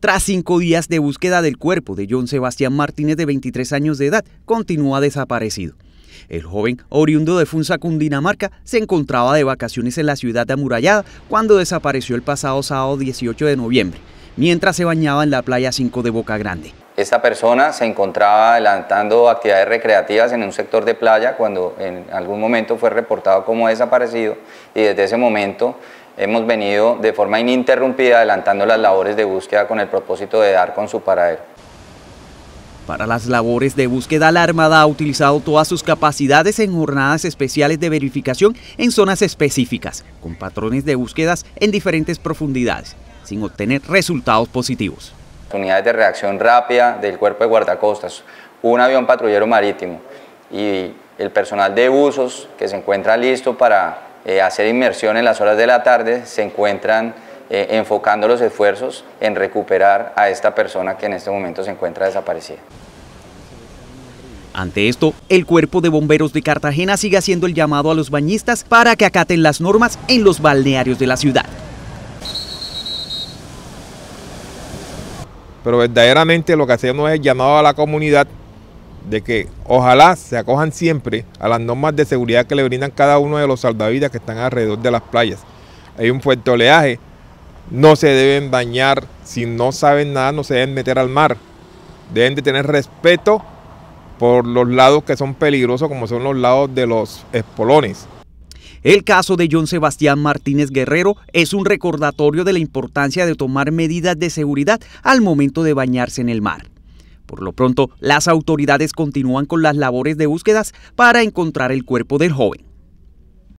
Tras cinco días de búsqueda del cuerpo de John Sebastián Martínez de 23 años de edad, continúa desaparecido. El joven, oriundo de Funza, Cundinamarca, se encontraba de vacaciones en la ciudad de Amurallada cuando desapareció el pasado sábado 18 de noviembre, mientras se bañaba en la playa 5 de Boca Grande. Esta persona se encontraba adelantando actividades recreativas en un sector de playa cuando en algún momento fue reportado como desaparecido y desde ese momento hemos venido de forma ininterrumpida adelantando las labores de búsqueda con el propósito de dar con su paradero. Para las labores de búsqueda, la Armada ha utilizado todas sus capacidades en jornadas especiales de verificación en zonas específicas, con patrones de búsquedas en diferentes profundidades, sin obtener resultados positivos. Unidades de reacción rápida del cuerpo de guardacostas, un avión patrullero marítimo y el personal de usos que se encuentra listo para eh, hacer inmersión en las horas de la tarde, se encuentran eh, enfocando los esfuerzos en recuperar a esta persona que en este momento se encuentra desaparecida. Ante esto, el Cuerpo de Bomberos de Cartagena sigue haciendo el llamado a los bañistas para que acaten las normas en los balnearios de la ciudad. Pero verdaderamente lo que hacemos es llamado a la comunidad de que ojalá se acojan siempre a las normas de seguridad que le brindan cada uno de los salvavidas que están alrededor de las playas. Hay un fuerte oleaje, no se deben bañar, si no saben nada no se deben meter al mar. Deben de tener respeto por los lados que son peligrosos como son los lados de los espolones. El caso de John Sebastián Martínez Guerrero es un recordatorio de la importancia de tomar medidas de seguridad al momento de bañarse en el mar. Por lo pronto, las autoridades continúan con las labores de búsquedas para encontrar el cuerpo del joven.